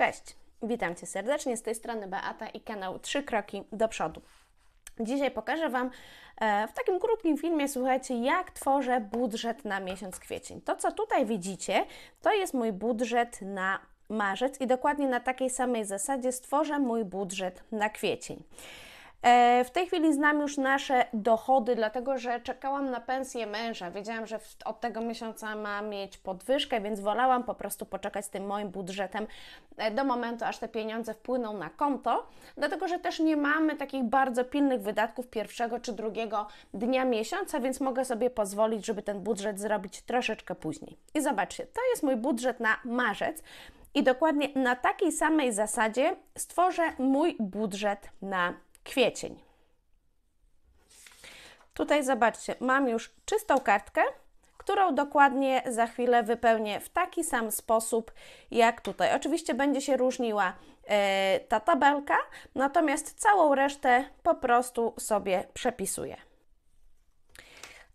Cześć, witam Cię serdecznie z tej strony Beata i kanał Trzy Kroki do Przodu. Dzisiaj pokażę Wam e, w takim krótkim filmie, słuchajcie, jak tworzę budżet na miesiąc kwiecień. To, co tutaj widzicie, to jest mój budżet na marzec i dokładnie na takiej samej zasadzie stworzę mój budżet na kwiecień. E, w tej chwili znam już nasze dochody, dlatego że czekałam na pensję męża. Wiedziałam, że od tego miesiąca ma mieć podwyżkę, więc wolałam po prostu poczekać z tym moim budżetem e, do momentu, aż te pieniądze wpłyną na konto, dlatego że też nie mamy takich bardzo pilnych wydatków pierwszego czy drugiego dnia miesiąca, więc mogę sobie pozwolić, żeby ten budżet zrobić troszeczkę później. I zobaczcie, to jest mój budżet na marzec. I dokładnie na takiej samej zasadzie stworzę mój budżet na kwiecień. Tutaj zobaczcie, mam już czystą kartkę, którą dokładnie za chwilę wypełnię w taki sam sposób jak tutaj. Oczywiście będzie się różniła e, ta tabelka, natomiast całą resztę po prostu sobie przepisuję.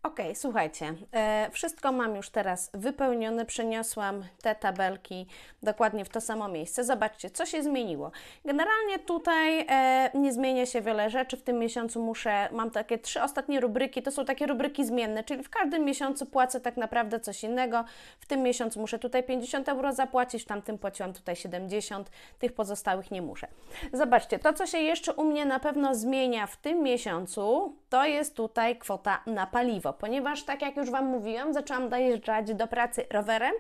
Ok, słuchajcie, e, wszystko mam już teraz wypełnione, przeniosłam te tabelki dokładnie w to samo miejsce. Zobaczcie, co się zmieniło. Generalnie tutaj e, nie zmienia się wiele rzeczy. W tym miesiącu muszę, mam takie trzy ostatnie rubryki, to są takie rubryki zmienne, czyli w każdym miesiącu płacę tak naprawdę coś innego. W tym miesiącu muszę tutaj 50 euro zapłacić, w tamtym płaciłam tutaj 70, tych pozostałych nie muszę. Zobaczcie, to co się jeszcze u mnie na pewno zmienia w tym miesiącu, to jest tutaj kwota na paliwo ponieważ tak jak już Wam mówiłam, zaczęłam dojeżdżać do pracy rowerem,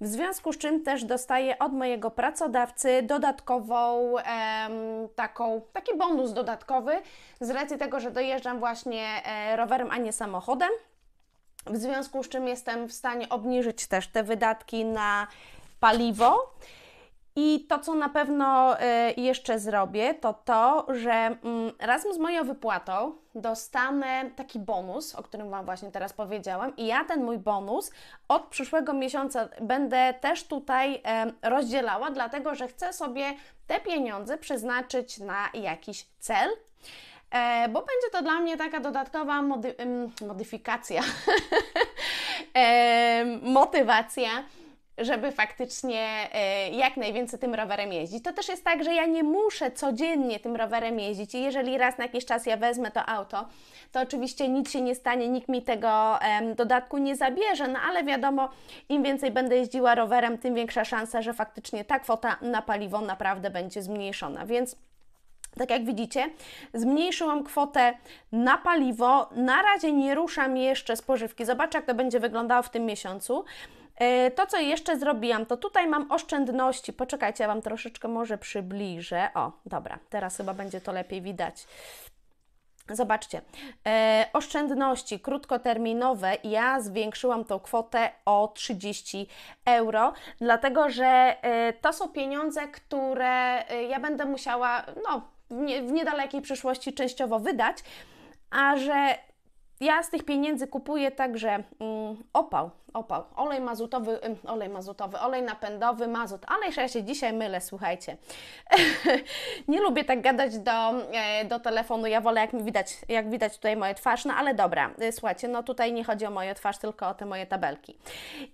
w związku z czym też dostaję od mojego pracodawcy dodatkową em, taką, taki bonus dodatkowy z racji tego, że dojeżdżam właśnie e, rowerem, a nie samochodem. W związku z czym jestem w stanie obniżyć też te wydatki na paliwo. I to, co na pewno e, jeszcze zrobię, to to, że mm, razem z moją wypłatą dostanę taki bonus, o którym Wam właśnie teraz powiedziałam, i ja ten mój bonus od przyszłego miesiąca będę też tutaj e, rozdzielała, dlatego że chcę sobie te pieniądze przeznaczyć na jakiś cel e, bo będzie to dla mnie taka dodatkowa mm, modyfikacja, modyfikacja, motywacja żeby faktycznie e, jak najwięcej tym rowerem jeździć. To też jest tak, że ja nie muszę codziennie tym rowerem jeździć i jeżeli raz na jakiś czas ja wezmę to auto, to oczywiście nic się nie stanie, nikt mi tego dodatku nie zabierze, no ale wiadomo, im więcej będę jeździła rowerem, tym większa szansa, że faktycznie ta kwota na paliwo naprawdę będzie zmniejszona, więc... Tak jak widzicie, zmniejszyłam kwotę na paliwo. Na razie nie ruszam jeszcze spożywki. Zobaczę, jak to będzie wyglądało w tym miesiącu. E, to, co jeszcze zrobiłam, to tutaj mam oszczędności. Poczekajcie, ja Wam troszeczkę może przybliżę. O, dobra, teraz chyba będzie to lepiej widać. Zobaczcie, e, oszczędności krótkoterminowe, ja zwiększyłam tą kwotę o 30 euro, dlatego że e, to są pieniądze, które e, ja będę musiała no, w, nie, w niedalekiej przyszłości częściowo wydać, a że ja z tych pieniędzy kupuję także mm, opał, opał, olej mazutowy, olej mazutowy, olej napędowy, mazut, ale ja się dzisiaj mylę, słuchajcie. nie lubię tak gadać do, e, do telefonu, ja wolę jak mi widać, jak widać tutaj moje twarz, no ale dobra, y, słuchajcie, no tutaj nie chodzi o moje twarz, tylko o te moje tabelki.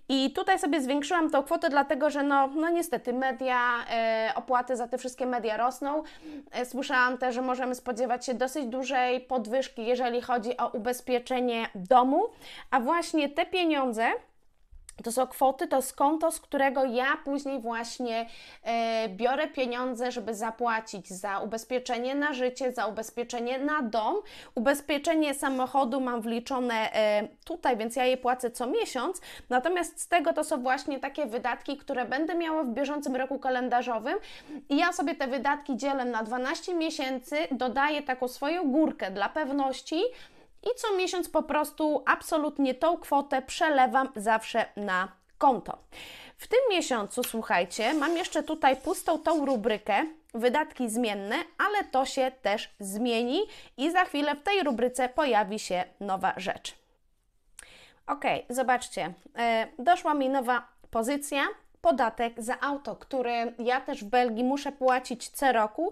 I tutaj sobie zwiększyłam tą kwotę, dlatego że no, no niestety media, e, opłaty za te wszystkie media rosną. E, słyszałam też, że możemy spodziewać się dosyć dużej podwyżki, jeżeli chodzi o ubezpieczenie zabezpieczenie domu, a właśnie te pieniądze to są kwoty, to jest konto, z którego ja później właśnie e, biorę pieniądze, żeby zapłacić za ubezpieczenie na życie, za ubezpieczenie na dom. Ubezpieczenie samochodu mam wliczone e, tutaj, więc ja je płacę co miesiąc. Natomiast z tego to są właśnie takie wydatki, które będę miała w bieżącym roku kalendarzowym. I ja sobie te wydatki dzielę na 12 miesięcy, dodaję taką swoją górkę dla pewności i co miesiąc po prostu absolutnie tą kwotę przelewam zawsze na konto. W tym miesiącu, słuchajcie, mam jeszcze tutaj pustą tą rubrykę wydatki zmienne, ale to się też zmieni i za chwilę w tej rubryce pojawi się nowa rzecz. Ok, zobaczcie, e, doszła mi nowa pozycja, podatek za auto, który ja też w Belgii muszę płacić co roku.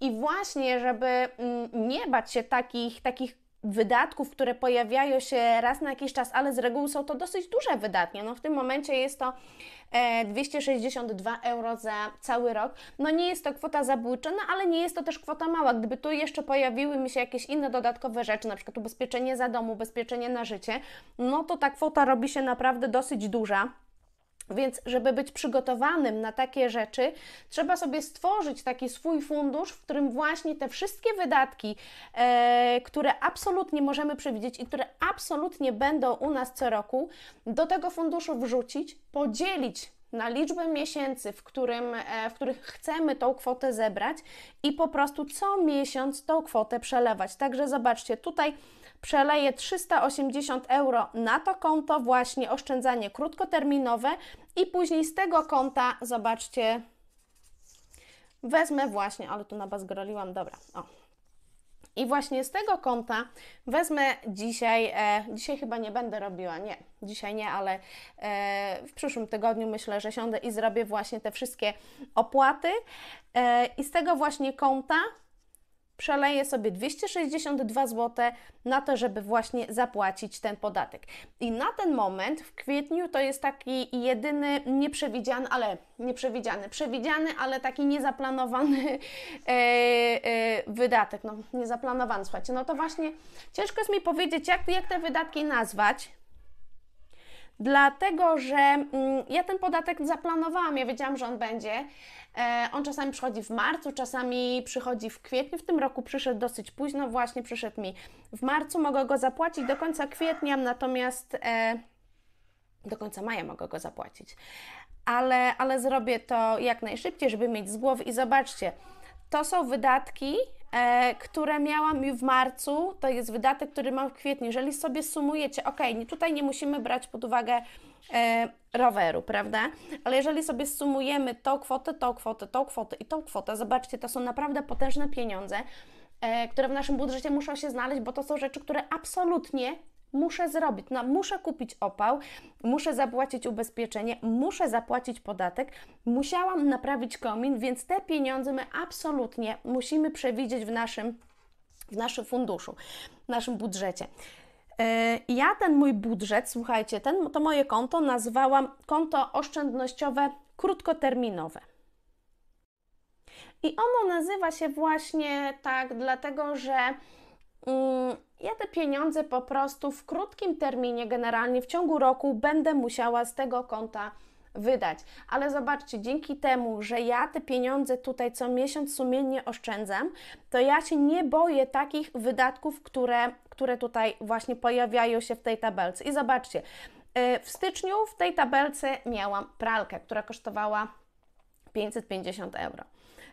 I właśnie, żeby mm, nie bać się takich, takich wydatków, które pojawiają się raz na jakiś czas, ale z reguły są to dosyć duże wydatki. No w tym momencie jest to 262 e, euro za cały rok. No nie jest to kwota no, ale nie jest to też kwota mała. Gdyby tu jeszcze pojawiły mi się jakieś inne dodatkowe rzeczy, na przykład ubezpieczenie za dom, ubezpieczenie na życie, no to ta kwota robi się naprawdę dosyć duża. Więc, żeby być przygotowanym na takie rzeczy, trzeba sobie stworzyć taki swój fundusz, w którym właśnie te wszystkie wydatki, e, które absolutnie możemy przewidzieć i które absolutnie będą u nas co roku, do tego funduszu wrzucić, podzielić na liczbę miesięcy, w, którym, e, w których chcemy tą kwotę zebrać i po prostu co miesiąc tą kwotę przelewać. Także zobaczcie, tutaj przeleje 380 euro na to konto, właśnie oszczędzanie krótkoterminowe i później z tego konta, zobaczcie, wezmę właśnie, ale tu na bas groliłam, dobra, o. I właśnie z tego konta wezmę dzisiaj, e, dzisiaj chyba nie będę robiła, nie, dzisiaj nie, ale e, w przyszłym tygodniu myślę, że siądę i zrobię właśnie te wszystkie opłaty. E, I z tego właśnie konta przeleje sobie 262 zł na to, żeby właśnie zapłacić ten podatek. I na ten moment w kwietniu to jest taki jedyny nieprzewidziany, ale nieprzewidziany, przewidziany, ale taki niezaplanowany e, e, wydatek. No, niezaplanowany, słuchajcie. No to właśnie ciężko jest mi powiedzieć, jak, jak te wydatki nazwać dlatego że mm, ja ten podatek zaplanowałam, ja wiedziałam, że on będzie. E, on czasami przychodzi w marcu, czasami przychodzi w kwietniu. W tym roku przyszedł dosyć późno, właśnie przyszedł mi w marcu. Mogę go zapłacić do końca kwietnia, natomiast e, do końca maja mogę go zapłacić. Ale, ale zrobię to jak najszybciej, żeby mieć z głowy i zobaczcie, to są wydatki, E, które miałam już w marcu, to jest wydatek, który mam w kwietniu. Jeżeli sobie sumujecie, ok, tutaj nie musimy brać pod uwagę e, roweru, prawda? Ale jeżeli sobie sumujemy tą kwotę, tą kwotę, tą kwotę i tą kwotę, zobaczcie, to są naprawdę potężne pieniądze, e, które w naszym budżecie muszą się znaleźć, bo to są rzeczy, które absolutnie muszę zrobić. No, muszę kupić opał, muszę zapłacić ubezpieczenie, muszę zapłacić podatek, musiałam naprawić komin, więc te pieniądze my absolutnie musimy przewidzieć w naszym, w naszym funduszu, w naszym budżecie. E, ja ten mój budżet, słuchajcie, ten, to moje konto nazwałam konto oszczędnościowe krótkoterminowe. I ono nazywa się właśnie tak, dlatego że Mm, ja te pieniądze po prostu w krótkim terminie, generalnie w ciągu roku, będę musiała z tego konta wydać. Ale zobaczcie, dzięki temu, że ja te pieniądze tutaj co miesiąc sumiennie oszczędzam, to ja się nie boję takich wydatków, które, które tutaj właśnie pojawiają się w tej tabelce. I zobaczcie, y, w styczniu w tej tabelce miałam pralkę, która kosztowała 550 euro.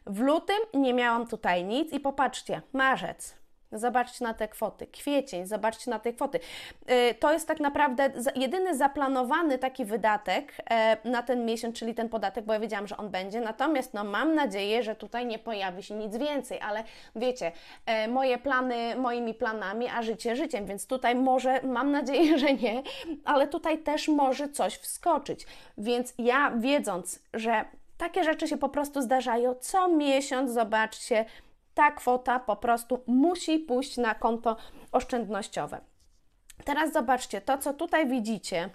W lutym nie miałam tutaj nic i popatrzcie, marzec Zobaczcie na te kwoty. Kwiecień, zobaczcie na te kwoty. E, to jest tak naprawdę jedyny zaplanowany taki wydatek e, na ten miesiąc, czyli ten podatek, bo ja wiedziałam, że on będzie. Natomiast no, mam nadzieję, że tutaj nie pojawi się nic więcej, ale wiecie, e, moje plany moimi planami, a życie życiem, więc tutaj może, mam nadzieję, że nie, ale tutaj też może coś wskoczyć. Więc ja wiedząc, że takie rzeczy się po prostu zdarzają, co miesiąc zobaczcie ta kwota po prostu musi pójść na konto oszczędnościowe. Teraz zobaczcie, to co tutaj widzicie,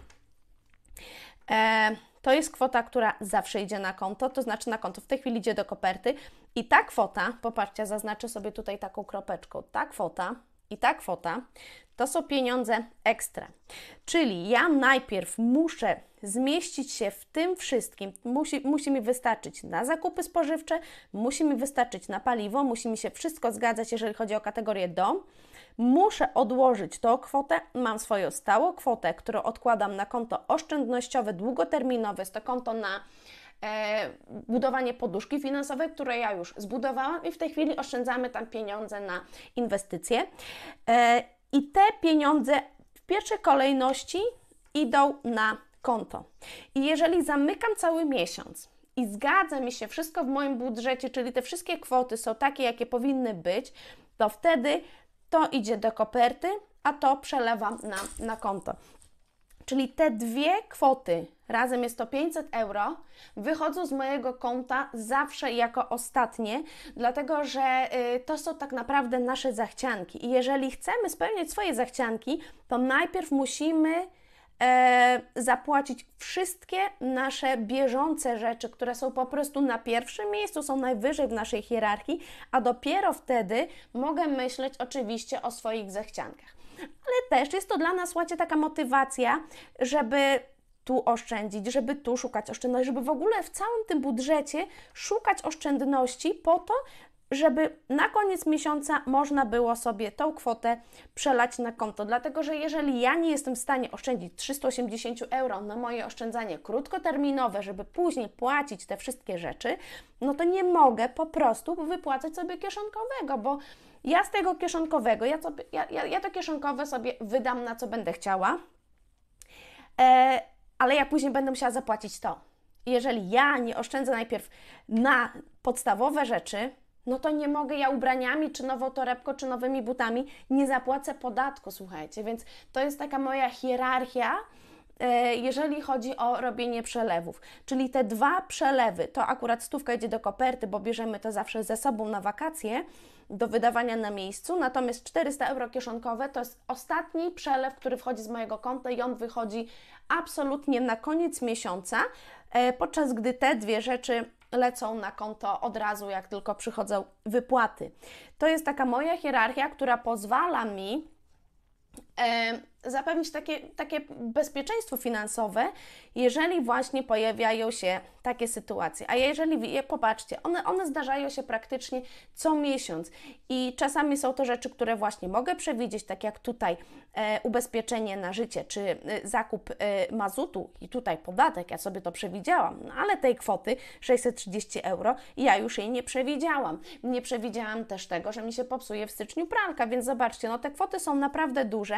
e, to jest kwota, która zawsze idzie na konto, to znaczy na konto w tej chwili idzie do koperty i ta kwota, popatrzcie, zaznaczę sobie tutaj taką kropeczką, ta kwota i ta kwota to są pieniądze ekstra. Czyli ja najpierw muszę zmieścić się w tym wszystkim. Musi, musi mi wystarczyć na zakupy spożywcze, musi mi wystarczyć na paliwo, musi mi się wszystko zgadzać, jeżeli chodzi o kategorię dom. Muszę odłożyć tą kwotę. Mam swoją stałą kwotę, którą odkładam na konto oszczędnościowe, długoterminowe. Jest to konto na E, budowanie poduszki finansowej, które ja już zbudowałam i w tej chwili oszczędzamy tam pieniądze na inwestycje. E, I te pieniądze w pierwszej kolejności idą na konto. I jeżeli zamykam cały miesiąc, i zgadza mi się wszystko w moim budżecie, czyli te wszystkie kwoty są takie, jakie powinny być, to wtedy to idzie do koperty, a to przelewam na, na konto. Czyli te dwie kwoty, razem jest to 500 euro, wychodzą z mojego konta zawsze jako ostatnie, dlatego że y, to są tak naprawdę nasze zachcianki. I jeżeli chcemy spełniać swoje zachcianki, to najpierw musimy e, zapłacić wszystkie nasze bieżące rzeczy, które są po prostu na pierwszym miejscu, są najwyżej w naszej hierarchii, a dopiero wtedy mogę myśleć oczywiście o swoich zachciankach ale też jest to dla nas, słuchajcie, taka motywacja, żeby tu oszczędzić, żeby tu szukać oszczędności, żeby w ogóle w całym tym budżecie szukać oszczędności po to, żeby na koniec miesiąca można było sobie tą kwotę przelać na konto. Dlatego, że jeżeli ja nie jestem w stanie oszczędzić 380 euro na moje oszczędzanie krótkoterminowe, żeby później płacić te wszystkie rzeczy, no to nie mogę po prostu wypłacać sobie kieszonkowego, bo ja z tego kieszonkowego, ja, co, ja, ja, ja to kieszonkowe sobie wydam na co będę chciała, e, ale ja później będę musiała zapłacić to. Jeżeli ja nie oszczędzę najpierw na podstawowe rzeczy, no to nie mogę ja ubraniami, czy nową torebką, czy nowymi butami nie zapłacę podatku, słuchajcie. Więc to jest taka moja hierarchia, E, jeżeli chodzi o robienie przelewów. Czyli te dwa przelewy, to akurat stówka idzie do koperty, bo bierzemy to zawsze ze sobą na wakacje do wydawania na miejscu, natomiast 400 euro kieszonkowe to jest ostatni przelew, który wchodzi z mojego konta i on wychodzi absolutnie na koniec miesiąca, e, podczas gdy te dwie rzeczy lecą na konto od razu, jak tylko przychodzą wypłaty. To jest taka moja hierarchia, która pozwala mi e, zapewnić takie, takie bezpieczeństwo finansowe, jeżeli właśnie pojawiają się takie sytuacje. A jeżeli je popatrzcie, one, one zdarzają się praktycznie co miesiąc i czasami są to rzeczy, które właśnie mogę przewidzieć, tak jak tutaj e, ubezpieczenie na życie czy e, zakup e, mazutu i tutaj podatek. Ja sobie to przewidziałam, no ale tej kwoty 630 euro ja już jej nie przewidziałam. Nie przewidziałam też tego, że mi się popsuje w styczniu pralka, więc zobaczcie, no te kwoty są naprawdę duże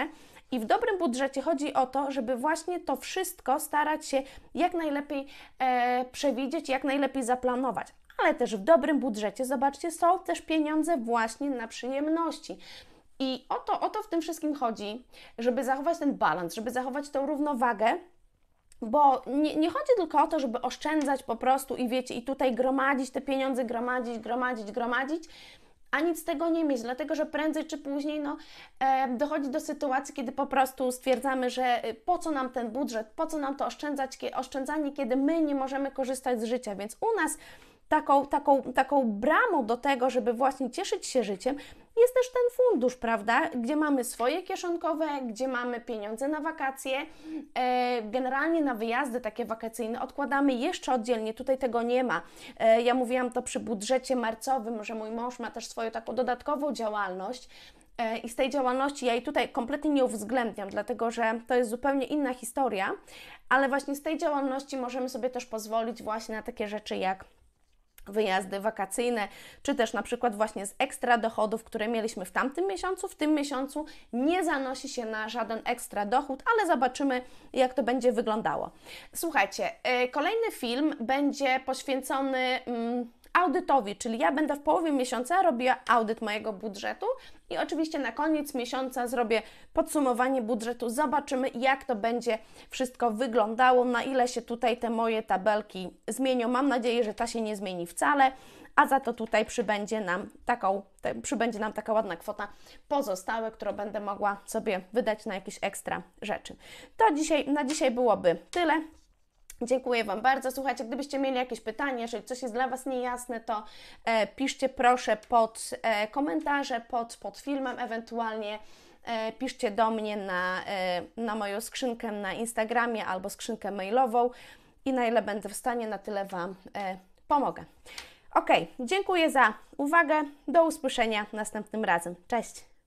i w do dobrym budżecie chodzi o to, żeby właśnie to wszystko starać się jak najlepiej e, przewidzieć, jak najlepiej zaplanować ale też w dobrym budżecie, zobaczcie, są też pieniądze właśnie na przyjemności. I o to, o to w tym wszystkim chodzi, żeby zachować ten balans, żeby zachować tą równowagę. Bo nie, nie, chodzi tylko o to, żeby oszczędzać po prostu i wiecie, i tutaj gromadzić te pieniądze, gromadzić, gromadzić, gromadzić, a nic z tego nie mieć, dlatego że prędzej czy później no, e, dochodzi do sytuacji, kiedy po prostu stwierdzamy, że y, po co nam ten budżet, po co nam to oszczędzać, oszczędzanie, kiedy my nie możemy korzystać z życia. Więc u nas taką, taką, taką bramą do tego, żeby właśnie cieszyć się życiem, jest też ten fundusz, prawda? Gdzie mamy swoje kieszonkowe, gdzie mamy pieniądze na wakacje, e, generalnie na wyjazdy takie wakacyjne odkładamy jeszcze oddzielnie, tutaj tego nie ma. E, ja mówiłam to przy budżecie marcowym, że mój mąż ma też swoją taką dodatkową działalność. E, I z tej działalności ja jej tutaj kompletnie nie uwzględniam, dlatego że to jest zupełnie inna historia, ale właśnie z tej działalności możemy sobie też pozwolić właśnie na takie rzeczy jak wyjazdy wakacyjne, czy też na przykład właśnie z ekstra dochodów, które mieliśmy w tamtym miesiącu, w tym miesiącu nie zanosi się na żaden ekstra dochód, ale zobaczymy, jak to będzie wyglądało. Słuchajcie, y, kolejny film będzie poświęcony. Mm, audytowi, czyli ja będę w połowie miesiąca robiła audyt mojego budżetu i oczywiście na koniec miesiąca zrobię podsumowanie budżetu. Zobaczymy, jak to będzie wszystko wyglądało, na ile się tutaj te moje tabelki zmienią. Mam nadzieję, że ta się nie zmieni wcale, a za to tutaj przybędzie nam, taką, te, przybędzie nam taka ładna kwota pozostałe, którą będę mogła sobie wydać na jakieś ekstra rzeczy. To dzisiaj, na dzisiaj byłoby tyle. Dziękuję Wam bardzo. Słuchajcie, gdybyście mieli jakieś pytanie, jeżeli coś jest dla Was niejasne, to e, piszcie proszę pod e, komentarze, pod, pod filmem ewentualnie. E, piszcie do mnie na, e, na moją skrzynkę na Instagramie albo skrzynkę mailową i na ile będę w stanie, na tyle Wam e, pomogę. Ok, dziękuję za uwagę. Do usłyszenia następnym razem. Cześć!